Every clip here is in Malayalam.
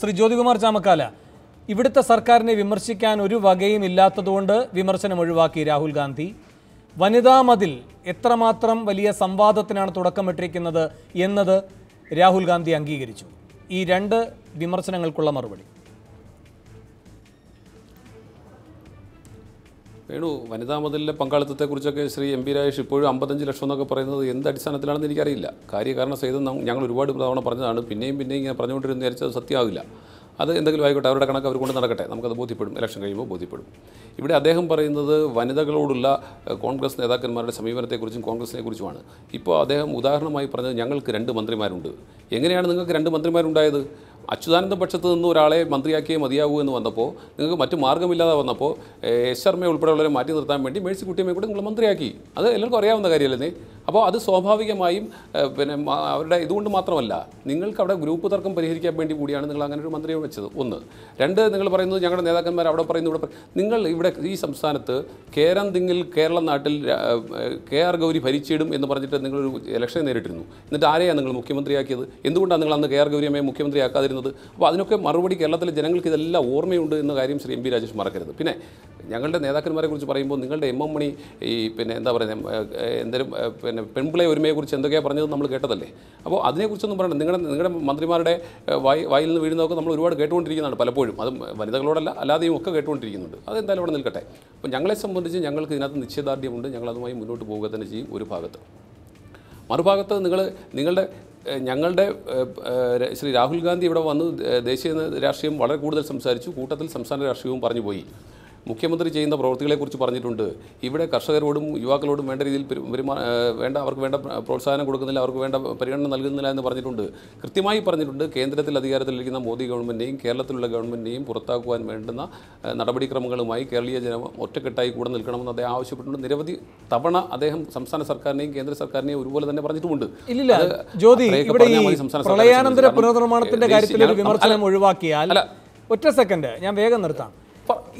ശ്രീ ജ്യോതികുമാർ ചാമക്കാല ഇവിടുത്തെ സർക്കാരിനെ വിമർശിക്കാൻ ഒരു വകയും ഇല്ലാത്തതുകൊണ്ട് വിമർശനം ഒഴിവാക്കി രാഹുൽ ഗാന്ധി വനിതാ മതിൽ എത്രമാത്രം വലിയ സംവാദത്തിനാണ് തുടക്കമിട്ടിരിക്കുന്നത് എന്നത് രാഹുൽ ഗാന്ധി അംഗീകരിച്ചു ഈ രണ്ട് വിമർശനങ്ങൾക്കുള്ള മറുപടി വേണു വനിതാ മതിലിലെ പങ്കാളിത്തത്തെക്കുറിച്ചൊക്കെ ശ്രീ എം പി രാജേഷ് ഇപ്പോഴും അമ്പത്തഞ്ച് ലക്ഷം എന്നൊക്കെ പറയുന്നത് എന്ത് അടിസ്ഥാനത്തിലാണെന്ന് എനിക്കറിയില്ല കാര്യകാരണ സഹിതം ഞങ്ങൾ ഒരുപാട് തവണ പറഞ്ഞതാണ് പിന്നെയും പിന്നെയും ഇങ്ങനെ പറഞ്ഞുകൊണ്ടിരുന്ന വിചാരിച്ചത് സത്യമാവില്ല അത് എന്തെങ്കിലും ആയിക്കോട്ടെ അവരുടെ കണക്ക് അവർ കൊണ്ട് നടക്കട്ടെ നമുക്കത് ബോധ്യപ്പെടും ഇലക്ഷൻ കഴിയുമ്പോൾ ബോധ്യപ്പെടും ഇവിടെ അദ്ദേഹം പറയുന്നത് വനിതകളോടുള്ള കോൺഗ്രസ് നേതാക്കന്മാരുടെ സമീപനത്തെക്കുറിച്ചും കോൺഗ്രസിനെ കുറിച്ചുമാണ് ഇപ്പോൾ അദ്ദേഹം ഉദാഹരണമായി പറഞ്ഞത് ഞങ്ങൾക്ക് രണ്ട് മന്ത്രിമാരുണ്ട് എങ്ങനെയാണ് നിങ്ങൾക്ക് രണ്ട് മന്ത്രിമാരുണ്ടായത് അച്യുതാനന്ദ പക്ഷത്ത് നിന്ന് ഒരാളെ മന്ത്രിയാക്കിയേ മതിയാകൂ എന്ന് വന്നപ്പോൾ നിങ്ങൾക്ക് മറ്റു മാർഗ്ഗമില്ലാതെ വന്നപ്പോൾ എസ് ശർമ്മ ഉൾപ്പെടെയുള്ളവരെ മാറ്റി നിർത്താൻ വേണ്ടി മേഴ്സിക്കുട്ടിയമ്മയെ കൂടെ നിങ്ങൾ മന്ത്രിയാക്കി അത് എല്ലാവർക്കും അറിയാവുന്ന കാര്യമല്ലേ അപ്പോൾ അത് സ്വാഭാവികമായും പിന്നെ അവരുടെ ഇതുകൊണ്ട് മാത്രമല്ല നിങ്ങൾക്ക് അവിടെ ഗ്രൂപ്പ് തർക്കം പരിഹരിക്കാൻ വേണ്ടി കൂടിയാണ് നിങ്ങൾ അങ്ങനെ ഒരു മന്ത്രിയെ വെച്ചത് ഒന്ന് രണ്ട് നിങ്ങൾ പറയുന്നത് ഞങ്ങളുടെ നേതാക്കന്മാർ അവിടെ പറയുന്നു ഇവിടെ നിങ്ങൾ ഇവിടെ ഈ സംസ്ഥാനത്ത് തിങ്ങിൽ കേരള നാട്ടിൽ കെ ആർ ഗൗരി ഭരിച്ചിടും എന്ന് പറഞ്ഞിട്ട് നിങ്ങളൊരു ഇലക്ഷൻ നേരിട്ടിരുന്നു എന്നിട്ട് ആരെയാണ് നിങ്ങൾ മുഖ്യമന്ത്രിയാക്കിയത് എന്തുകൊണ്ടാണ് നിങ്ങൾ അന്ന് കെ ആർ ഗൗരിയമ്മയെ മുഖ്യമന്ത്രിയാക്കാതിരുന്നത് അപ്പോൾ അതിനൊക്കെ മറുപടി കേരളത്തിലെ ജനങ്ങൾക്ക് ഇതെല്ലാം ഓർമ്മയുണ്ട് എന്ന കാര്യം ശ്രീ എം പി രാജേഷ് മറക്കരുത് പിന്നെ ഞങ്ങളുടെ നേതാക്കന്മാരെ കുറിച്ച് പറയുമ്പോൾ നിങ്ങളുടെ എം എം മണി ഈ പിന്നെ എന്താ പറയുന്നത് എന്തെങ്കിലും പിന്നെ ഒരുമയെ ഒരുമയെക്കുറിച്ച് എന്തൊക്കെയാണ് പറഞ്ഞത് നമ്മൾ കേട്ടതല്ലേ അപ്പോൾ അതിനെക്കുറിച്ചൊന്നും പറയണം നിങ്ങളുടെ നിങ്ങളുടെ മന്ത്രിമാരുടെ വായി വായിൽ നിന്ന് വീഴുന്നതൊക്കെ നമ്മൾ ഒരുപാട് കേട്ടുകൊണ്ടിരിക്കുന്നതാണ് പലപ്പോഴും അത് വനിതകളോടല്ല അല്ലാതെയും ഒക്കെ കേട്ടുകൊണ്ടിരിക്കുന്നുണ്ട് അതെന്തായാലും അവിടെ നിൽക്കട്ടെ അപ്പോൾ ഞങ്ങളെ സംബന്ധിച്ച് ഞങ്ങൾക്ക് ഇതിനകത്ത് നിശ്ചയദാർഢ്യമുണ്ട് ഞങ്ങളതുമായി മുന്നോട്ട് പോവുക തന്നെ ചെയ്യും ഒരു ഭാഗത്ത് മറുഭാഗത്ത് നിങ്ങൾ നിങ്ങളുടെ ഞങ്ങളുടെ ശ്രീ രാഹുൽ ഗാന്ധി ഇവിടെ വന്ന് ദേശീയ രാഷ്ട്രീയം വളരെ കൂടുതൽ സംസാരിച്ചു കൂട്ടത്തിൽ സംസ്ഥാന രാഷ്ട്രീയവും പറഞ്ഞു പോയി മുഖ്യമന്ത്രി ചെയ്യുന്ന പ്രവൃത്തികളെക്കുറിച്ച് പറഞ്ഞിട്ടുണ്ട് ഇവിടെ കർഷകരോടും യുവാക്കളോടും വേണ്ട രീതിയിൽ പെരുമാ വേണ്ട അവർക്ക് വേണ്ട പ്രോത്സാഹനം കൊടുക്കുന്നില്ല അവർക്ക് വേണ്ട പരിഗണന നൽകുന്നില്ല എന്ന് പറഞ്ഞിട്ടുണ്ട് കൃത്യമായി പറഞ്ഞിട്ടുണ്ട് കേന്ദ്രത്തിൽ അധികാരത്തിലിരിക്കുന്ന മോദി ഗവൺമെൻറ്റിനെയും കേരളത്തിലുള്ള ഗവൺമെൻറ്റിനെയും പുറത്താക്കുവാൻ വേണ്ടുന്ന നടപടിക്രമങ്ങളുമായി കേരളീയ ജനം ഒറ്റക്കെട്ടായി കൂടെ നിൽക്കണമെന്ന് അദ്ദേഹം ആവശ്യപ്പെട്ടിട്ടുണ്ട് നിരവധി തവണ അദ്ദേഹം സംസ്ഥാന സർക്കാരിനെയും കേന്ദ്ര സർക്കാരിനെയും ഒരുപോലെ തന്നെ പറഞ്ഞിട്ടുമുണ്ട് ഇല്ല ഇവിടെ പുനർനിർമ്മാണത്തിന്റെ കാര്യത്തിൽ ഒരു വിമർശനം ഒറ്റ സെക്കൻഡ് ഞാൻ വേഗം നിർത്താം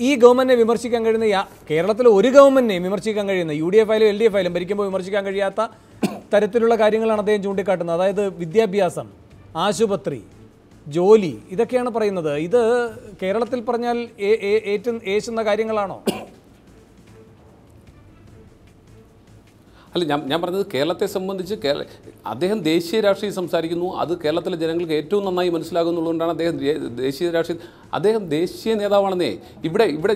ഈ ഗവൺമെന്റിനെ വിമർശിക്കാൻ കഴിയുന്ന കേരളത്തിലെ ഒരു ഗവൺമെന്റിനെ വിമർശിക്കാൻ കഴിയുന്ന യു ഡി എഫ് ആയാലും എൽ ഡി എഫ് ആയാലും ഭരിക്കുമ്പോൾ വിമർശിക്കാൻ കഴിയാത്ത തരത്തിലുള്ള കാര്യങ്ങളാണ് അദ്ദേഹം ചൂണ്ടിക്കാട്ടുന്നത് അതായത് വിദ്യാഭ്യാസം ആശുപത്രി ജോലി ഇതൊക്കെയാണ് പറയുന്നത് ഇത് കേരളത്തിൽ പറഞ്ഞാൽ ഏശുന്ന കാര്യങ്ങളാണോ അല്ല ഞാൻ ഞാൻ പറഞ്ഞത് കേരളത്തെ സംബന്ധിച്ച് കേരള അദ്ദേഹം ദേശീയ രാഷ്ട്രീയം സംസാരിക്കുന്നു അത് കേരളത്തിലെ ജനങ്ങൾക്ക് ഏറ്റവും നന്നായി മനസ്സിലാകുന്നുള്ളതുകൊണ്ടാണ് അദ്ദേഹം ദേശീയ രാഷ്ട്രീയം അദ്ദേഹം ദേശീയ നേതാവാണെന്നേ ഇവിടെ ഇവിടെ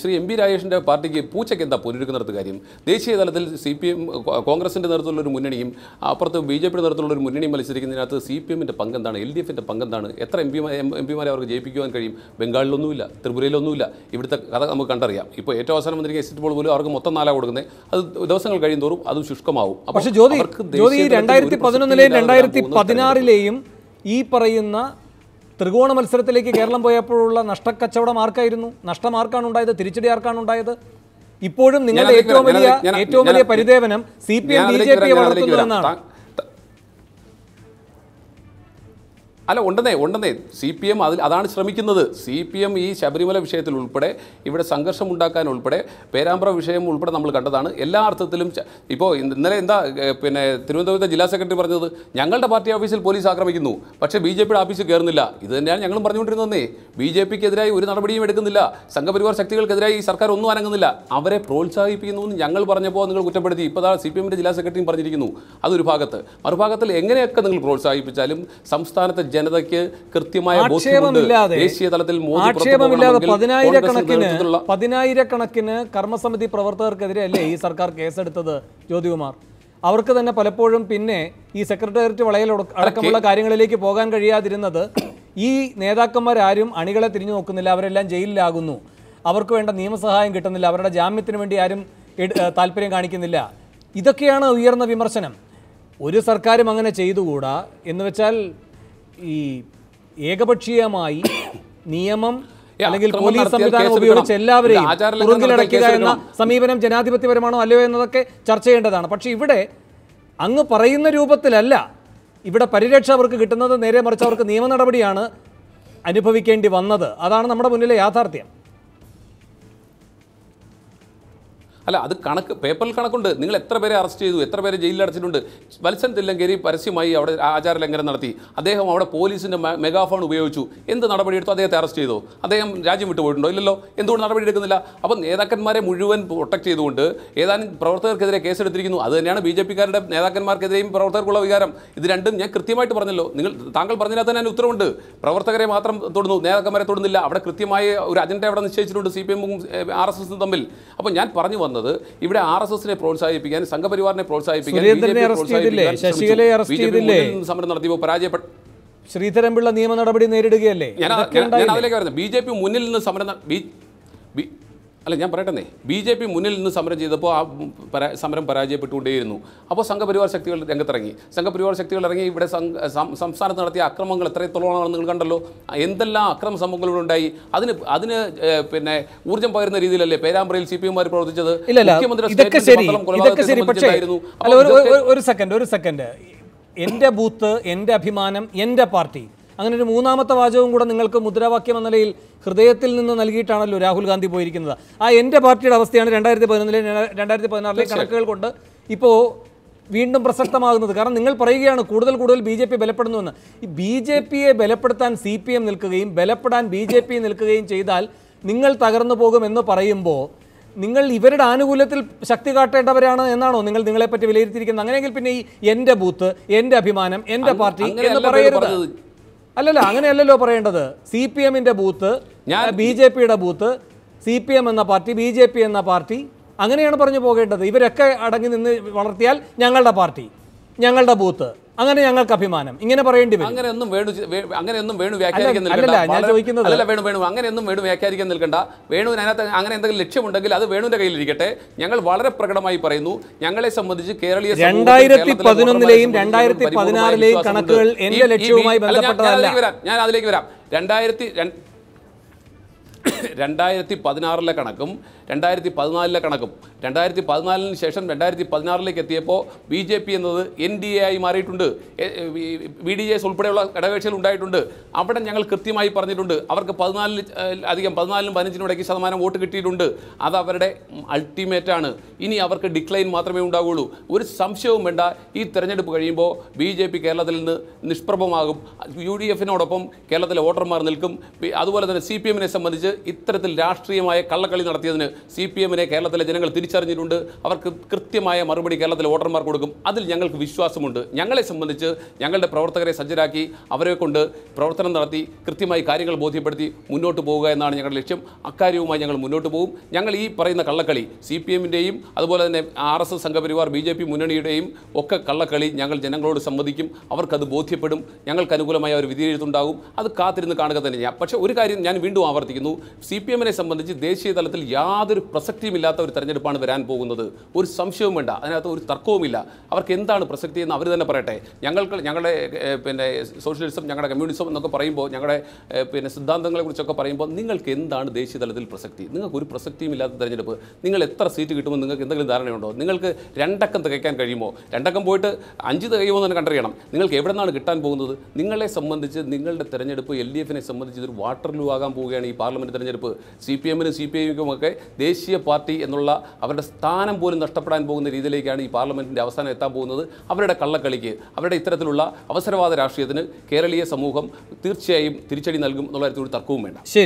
ശ്രീ എം പി രാജേഷിൻ്റെ പാർട്ടിക്ക് പൂച്ചയ്ക്ക് എന്താ പൊരുക്കുന്നിടത്ത് കാര്യം ദേശീയ തലത്തിൽ സി പി എം കോൺഗ്രസിൻ്റെ നേതൃത്വമുള്ളൊരു ഒരു മുന്നണിയും അപ്പുറത്ത് ബി ജെ പിയുടെ നേതൃത്വമുള്ളൊരു ഒരു മുന്നണിയും മത്സരിക്കുന്നതിനകത്ത് സി പി എമ്മിൻ്റെ പങ്കെന്താണ് എൽ ഡി എഫിൻ്റെ പങ്കെന്താണ് എത്ര എം പിമാരെ എം പിമാരെ അവർക്ക് ജയിപ്പിക്കുവാൻ കഴിയും ബംഗാളിലൊന്നുമില്ല ത്രിപുരയിലൊന്നുമില്ല ഇവിടുത്തെ കഥ നമുക്ക് കണ്ടറിയാം ഇപ്പോൾ ഏറ്റവും അവസാനം വന്നിരിക്കുന്ന എക്സിറ്റ് പോൾ പോലും അവർക്ക് മൊത്തം നാലാ കൊടുക്കുന്നത് അത് ദിവസങ്ങൾ തോറും അത് ശുഷ്കമാവും പക്ഷേ ജ്യോതി രണ്ടായിരത്തി പതിനൊന്നിലെയും രണ്ടായിരത്തി പതിനാറിലെയും ഈ പറയുന്ന ത്രികോണ മത്സരത്തിലേക്ക് കേരളം പോയപ്പോഴുള്ള നഷ്ടക്കച്ചവടം ആർക്കായിരുന്നു നഷ്ടം ആർക്കാണ് ഉണ്ടായത് തിരിച്ചടി ആർക്കാണ് ഉണ്ടായത് ഇപ്പോഴും നിങ്ങളുടെ ഏറ്റവും വലിയ ഏറ്റവും വലിയ പരിദേവനം C P M B J P വളർത്തുന്നു എന്നാണ് അല്ല ഉണ്ടെന്നേ ഉണ്ടെന്നേ സി പി എം അതിൽ അതാണ് ശ്രമിക്കുന്നത് സി പി എം ഈ ശബരിമല വിഷയത്തിൽ ഉൾപ്പെടെ ഇവിടെ സംഘർഷം ഉണ്ടാക്കാൻ ഉൾപ്പെടെ പേരാമ്പ്ര വിഷയം ഉൾപ്പെടെ നമ്മൾ കണ്ടതാണ് എല്ലാ അർത്ഥത്തിലും ഇപ്പോൾ ഇന്നലെ എന്താ പിന്നെ തിരുവനന്തപുരത്തെ ജില്ലാ സെക്രട്ടറി പറഞ്ഞത് ഞങ്ങളുടെ പാർട്ടി ഓഫീസിൽ പോലീസ് ആക്രമിക്കുന്നു പക്ഷേ ബി ജെ പിയുടെ ഓഫീസിൽ കയറുന്നില്ല ഇത് തന്നെയാണ് ഞങ്ങളും പറഞ്ഞുകൊണ്ടിരുന്നതേ ബി ജെ പിക്കെതിരായി ഒരു നടപടിയും എടുക്കുന്നില്ല സംഘപരിവാർ ശക്തികൾക്കെതിരായി ഈ സർക്കാർ ഒന്നും അനങ്ങുന്നില്ല അവരെ പ്രോത്സാഹിപ്പിക്കുന്നു എന്ന് ഞങ്ങൾ പറഞ്ഞപ്പോൾ നിങ്ങൾ കുറ്റപ്പെടുത്തി ഇപ്പോൾ സി പി എമ്മിൻ്റെ ജില്ലാ സെക്രട്ടറിയും പറഞ്ഞിരിക്കുന്നു അതൊരു ഭാഗത്ത് മറുഭാഗത്തിൽ എങ്ങനെയൊക്കെ നിങ്ങൾ പ്രോത്സാഹിപ്പിച്ചാലും സംസ്ഥാനത്തെ ജന ജനതയ്ക്ക് കൃത്യമായ ദേശീയ തലത്തിൽ പതിനായിരക്കണക്കിന് കർമ്മസമിതി പ്രവർത്തകർക്കെതിരെ അല്ലേ ഈ സർക്കാർ കേസെടുത്തത് ജ്യോതികുമാർ അവർക്ക് തന്നെ പലപ്പോഴും പിന്നെ ഈ സെക്രട്ടേറിയറ്റ് വളയൽ അടക്കമുള്ള കാര്യങ്ങളിലേക്ക് പോകാൻ കഴിയാതിരുന്നത് ഈ നേതാക്കന്മാരാരും അണികളെ തിരിഞ്ഞു നോക്കുന്നില്ല അവരെല്ലാം ജയിലിലാകുന്നു അവർക്ക് വേണ്ട നിയമസഹായം കിട്ടുന്നില്ല അവരുടെ ജാമ്യത്തിന് വേണ്ടി ആരും താല്പര്യം കാണിക്കുന്നില്ല ഇതൊക്കെയാണ് ഉയർന്ന വിമർശനം ഒരു സർക്കാരും അങ്ങനെ ചെയ്തുകൂടാ എന്ന് വെച്ചാൽ ഈ ഏകപക്ഷീയമായി നിയമം അല്ലെങ്കിൽ പോലീസ് സംവിധാനം ഉപയോഗിച്ച് എല്ലാവരെയും തുറങ്കിലടക്കുക എന്ന സമീപനം ജനാധിപത്യപരമാണോ അല്ലയോ എന്നതൊക്കെ ചർച്ച ചെയ്യേണ്ടതാണ് പക്ഷേ ഇവിടെ അങ്ങ് പറയുന്ന രൂപത്തിലല്ല ഇവിടെ പരിരക്ഷ അവർക്ക് കിട്ടുന്നത് നേരെ മറിച്ച് അവർക്ക് നിയമ നടപടിയാണ് അനുഭവിക്കേണ്ടി വന്നത് അതാണ് നമ്മുടെ മുന്നിലെ യാഥാർത്ഥ്യം അല്ല അത് കണക്ക് പേപ്പറിൽ കണക്കുണ്ട് നിങ്ങൾ എത്ര പേരെ അറസ്റ്റ് ചെയ്തു എത്ര പേരെ ജയിലിൽ അടച്ചിട്ടുണ്ട് വത്സൻ തില്ലങ്കേരി പരസ്യമായി അവിടെ ആചാര ലംഘനം നടത്തി അദ്ദേഹം അവിടെ പോലീസിൻ്റെ മെഗാഫോൺ ഉപയോഗിച്ചു എന്ത് നടപടി എടുത്തു അദ്ദേഹത്തെ അറസ്റ്റ് ചെയ്തു അദ്ദേഹം രാജ്യം വിട്ടു പോയിട്ടുണ്ടോ ഇല്ലല്ലോ എന്തുകൊണ്ട് എടുക്കുന്നില്ല അപ്പം നേതാക്കന്മാരെ മുഴുവൻ പ്രൊട്ടക്ട് ചെയ്തുകൊണ്ട് ഏതാനും പ്രവർത്തകർക്കെതിരെ കേസെടുത്തിരിക്കുന്നു അത് തന്നെയാണ് ബി ജെ പിക്കാരുടെ നേതാക്കന്മാർക്കെതിരെയും പ്രവർത്തകർക്കുള്ള വികാരം ഇത് രണ്ടും ഞാൻ കൃത്യമായിട്ട് പറഞ്ഞല്ലോ നിങ്ങൾ താങ്കൾ പറഞ്ഞില്ല തന്നെ ഉത്തരവുണ്ട് പ്രവർത്തകരെ മാത്രം തൊടുന്നു നേതാക്കന്മാരെ തൊടുന്നില്ല അവിടെ കൃത്യമായ ഒരു അജണ്ട അവിടെ നിശ്ചയിച്ചിട്ടുണ്ട് സി പി എമ്മും ആർ എസ് എസും തമ്മിൽ അപ്പോൾ ഞാൻ പറഞ്ഞു വന്നത് ഇവിടെ ആർ എസ് എസിനെ പ്രോത്സാഹിപ്പിക്കാൻ സംഘപരിവാറിനെ പ്രോത്സാഹിപ്പിക്കാൻ സമരം നടത്തിയപ്പോൾ പരാജയപ്പെട്ടു ശ്രീധരൻപിള്ള നിയമ നടപടി നേരിടുകയല്ലേ ഞാൻ അതിലേക്ക് വരുന്നത് ബി ജെ പി മുന്നിൽ നിന്ന് സമരം അല്ല ഞാൻ പറയട്ടെന്നേ ബി ജെ പി മുന്നിൽ നിന്ന് സമരം ചെയ്തപ്പോൾ ആ പരാ സമരം പരാജയപ്പെട്ടുകൊണ്ടേയിരുന്നു അപ്പോൾ സംഘപരിവാർ ശക്തികൾ രംഗത്തിറങ്ങി സംഘപരിവാർ ശക്തികൾ ഇറങ്ങി ഇവിടെ സംസ്ഥാനത്ത് നടത്തിയ അക്രമങ്ങൾ എത്രത്തോളമാണെന്ന് നിങ്ങൾ കണ്ടല്ലോ എന്തെല്ലാം അക്രമ സംഭവങ്ങളുണ്ടായി ഉണ്ടായി അതിന് അതിന് പിന്നെ ഊർജ്ജം പകരുന്ന രീതിയിലല്ലേ പേരാമ്പ്രയിൽ സി പി മാർ പ്രവർത്തിച്ചത് മുഖ്യമന്ത്രി ഒരു സെക്കൻഡ് ഒരു സെക്കൻഡ് എൻ്റെ ബൂത്ത് എന്റെ അഭിമാനം എന്റെ പാർട്ടി അങ്ങനെ ഒരു മൂന്നാമത്തെ വാചകവും കൂടെ നിങ്ങൾക്ക് മുദ്രാവാക്യം എന്ന നിലയിൽ ഹൃദയത്തിൽ നിന്ന് നൽകിയിട്ടാണല്ലോ രാഹുൽ ഗാന്ധി പോയിരിക്കുന്നത് ആ എൻ്റെ പാർട്ടിയുടെ അവസ്ഥയാണ് രണ്ടായിരത്തി പതിനൊന്നിലെ രണ്ടായിരത്തി പതിനാറിലെ കണക്കുകൾ കൊണ്ട് ഇപ്പോൾ വീണ്ടും പ്രസക്തമാകുന്നത് കാരണം നിങ്ങൾ പറയുകയാണ് കൂടുതൽ കൂടുതൽ ബി ജെ പി ബലപ്പെടുന്നുവെന്ന് ഈ ബി ജെ പിയെ ബലപ്പെടുത്താൻ സി പി എം നിൽക്കുകയും ബലപ്പെടാൻ ബി ജെ പി നിൽക്കുകയും ചെയ്താൽ നിങ്ങൾ തകർന്നു പോകുമെന്ന് പറയുമ്പോൾ നിങ്ങൾ ഇവരുടെ ആനുകൂല്യത്തിൽ ശക്തി കാട്ടേണ്ടവരാണ് എന്നാണോ നിങ്ങൾ നിങ്ങളെപ്പറ്റി വിലയിരുത്തിയിരിക്കുന്നത് അങ്ങനെയെങ്കിൽ പിന്നെ ഈ എൻ്റെ ബൂത്ത് എൻ്റെ അഭിമാനം എൻ്റെ പാർട്ടി എന്ന് പറയരുത് അല്ലല്ല അങ്ങനെയല്ലല്ലോ പറയേണ്ടത് സി പി എമ്മിന്റെ ബൂത്ത് ഞാൻ ബി ജെ പിയുടെ ബൂത്ത് സി പി എം എന്ന പാർട്ടി ബി ജെ പി എന്ന പാർട്ടി അങ്ങനെയാണ് പറഞ്ഞു പോകേണ്ടത് ഇവരൊക്കെ അടങ്ങി നിന്ന് വളർത്തിയാൽ ഞങ്ങളുടെ പാർട്ടി ഞങ്ങളുടെ ബൂത്ത് അങ്ങനെ ഞങ്ങൾക്ക് അഭിമാനം ഇങ്ങനെ പറയേണ്ടി വരും അങ്ങനെയൊന്നും വേണു അങ്ങനെയൊന്നും വേണു വ്യാഖ്യാനിക്കാൻ അല്ല വേണു വേണു അങ്ങനെയൊന്നും വേണു വ്യാഖ്യാനിക്കാൻ നിൽക്കണ്ട വേണുവിന് അതിനകത്ത് അങ്ങനെ എന്തെങ്കിലും ലക്ഷ്യമുണ്ടെങ്കിൽ അത് വേണുവിന്റെ കയ്യിലിരിക്കട്ടെ ഞങ്ങൾ വളരെ പ്രകടമായി പറയുന്നു ഞങ്ങളെ സംബന്ധിച്ച് കേരളീയ രണ്ടായിരത്തി പതിനൊന്നിലെയും രണ്ടായിരത്തി പതിനാറിലെയും കണക്കുകൾ എന്റെ ലക്ഷ്യവുമായി ബന്ധപ്പെട്ടതല്ല ഞാൻ അതിലേക്ക് വരാം രണ്ടായിരത്തി രണ്ടായിരത്തി പതിനാറിലെ കണക്കും രണ്ടായിരത്തി പതിനാലിലെ കണക്കും രണ്ടായിരത്തി പതിനാലിന് ശേഷം രണ്ടായിരത്തി പതിനാറിലേക്ക് എത്തിയപ്പോൾ ബി ജെ പി എന്നത് എൻ ഡി എ ആയി മാറിയിട്ടുണ്ട് വി ഡി എസ് ഉൾപ്പെടെയുള്ള ഇടവേഴ്ചകൾ ഉണ്ടായിട്ടുണ്ട് അവിടെ ഞങ്ങൾ കൃത്യമായി പറഞ്ഞിട്ടുണ്ട് അവർക്ക് പതിനാലിന് അധികം പതിനാലിനും പതിനഞ്ചിനും ഇടയ്ക്ക് ശതമാനം വോട്ട് കിട്ടിയിട്ടുണ്ട് അത് അവരുടെ അൾട്ടിമേറ്റാണ് ഇനി അവർക്ക് ഡിക്ലൈൻ മാത്രമേ ഉണ്ടാവുകയുള്ളൂ ഒരു സംശയവും വേണ്ട ഈ തെരഞ്ഞെടുപ്പ് കഴിയുമ്പോൾ ബി ജെ പി കേരളത്തിൽ നിന്ന് നിഷ്പ്രഭമാകും യു ഡി എഫിനോടൊപ്പം കേരളത്തിലെ വോട്ടർമാർ നിൽക്കും അതുപോലെ തന്നെ സി പി എമ്മിനെ സംബന്ധിച്ച് ഇത്തരത്തിൽ രാഷ്ട്രീയമായ കള്ളക്കളി നടത്തിയതിന് സി പി എമ്മിനെ കേരളത്തിലെ ജനങ്ങൾ തിരിച്ചറിഞ്ഞിട്ടുണ്ട് അവർക്ക് കൃത്യമായ മറുപടി കേരളത്തിലെ വോട്ടർമാർ കൊടുക്കും അതിൽ ഞങ്ങൾക്ക് വിശ്വാസമുണ്ട് ഞങ്ങളെ സംബന്ധിച്ച് ഞങ്ങളുടെ പ്രവർത്തകരെ സജ്ജരാക്കി അവരെ കൊണ്ട് പ്രവർത്തനം നടത്തി കൃത്യമായി കാര്യങ്ങൾ ബോധ്യപ്പെടുത്തി മുന്നോട്ട് പോവുക എന്നാണ് ഞങ്ങളുടെ ലക്ഷ്യം അക്കാര്യവുമായി ഞങ്ങൾ മുന്നോട്ട് പോകും ഞങ്ങൾ ഈ പറയുന്ന കള്ളക്കളി സി പി എമ്മിൻ്റെയും അതുപോലെ തന്നെ R S S Sangh Parivar B J P മുന്നണിയുടെയും ഒക്കെ കള്ളക്കളി ഞങ്ങൾ ജനങ്ങളോട് സംബന്ധിക്കും അവർക്കത് ബോധ്യപ്പെടും ഞങ്ങൾക്ക് അനുകൂലമായ ഒരു വിധിയെഴുത്തുണ്ടാകും അത് കാത്തിരുന്ന് കാണുക തന്നെ ചെയ്യാം പക്ഷേ ഒരു കാര്യം ഞാൻ വീണ്ടും ആവർത്തിക്കുന്നു സി പി എമ്മിനെ സംബന്ധിച്ച് ദേശീയ തലത്തിൽ യാതൊരു പ്രസക്തിയുമില്ലാത്ത ഒരു തെരഞ്ഞെടുപ്പാണ് വരാൻ പോകുന്നത് ഒരു സംശയവും വേണ്ട അതിനകത്ത് ഒരു തർക്കവുമില്ല അവർക്ക് എന്താണ് പ്രസക്തി എന്ന് അവർ തന്നെ പറയട്ടെ ഞങ്ങൾക്ക് ഞങ്ങളുടെ പിന്നെ സോഷ്യലിസം ഞങ്ങളുടെ കമ്മ്യൂണിസം എന്നൊക്കെ പറയുമ്പോൾ ഞങ്ങളുടെ പിന്നെ സിദ്ധാന്തങ്ങളെക്കുറിച്ചൊക്കെ പറയുമ്പോൾ നിങ്ങൾക്ക് എന്താണ് ദേശീയ തലത്തിൽ പ്രസക്തി നിങ്ങൾക്ക് ഒരു പ്രസക്തിയുമില്ലാത്ത തെരഞ്ഞെടുപ്പ് നിങ്ങൾ എത്ര സീറ്റ് കിട്ടുമെന്ന് നിങ്ങൾക്ക് എന്തെങ്കിലും ധാരണയുണ്ടോ നിങ്ങൾക്ക് രണ്ടക്കം തികയ്ക്കാൻ കഴിയുമോ രണ്ടക്കം പോയിട്ട് അഞ്ച് തികയുമോ എന്ന് കണ്ടറിയണം നിങ്ങൾക്ക് എവിടെ നിന്നാണ് കിട്ടാൻ പോകുന്നത് നിങ്ങളെ സംബന്ധിച്ച് നിങ്ങളുടെ തെരഞ്ഞെടുപ്പ് എൽ ഡി എഫിനെ സംബന്ധിച്ച് ഇതൊരു വാട്ടർലൂ ആകാൻ പോവുകയാണ് ഈ പാർലമെൻറ്റ് തെരഞ്ഞെടുപ്പ് തെരഞ്ഞെടുപ്പ് സി പി എമ്മിനും സി പി ഐക്കുമൊക്കെ ദേശീയ പാർട്ടി എന്നുള്ള അവരുടെ സ്ഥാനം പോലും നഷ്ടപ്പെടാൻ പോകുന്ന രീതിയിലേക്കാണ് ഈ പാർലമെൻറ്റിൻ്റെ അവസാനം എത്താൻ പോകുന്നത് അവരുടെ കള്ളക്കളിക്ക് അവരുടെ ഇത്തരത്തിലുള്ള അവസരവാദ രാഷ്ട്രീയത്തിന് കേരളീയ സമൂഹം തീർച്ചയായും തിരിച്ചടി നൽകും എന്നുള്ള ഒരു തർക്കവും വേണ്ട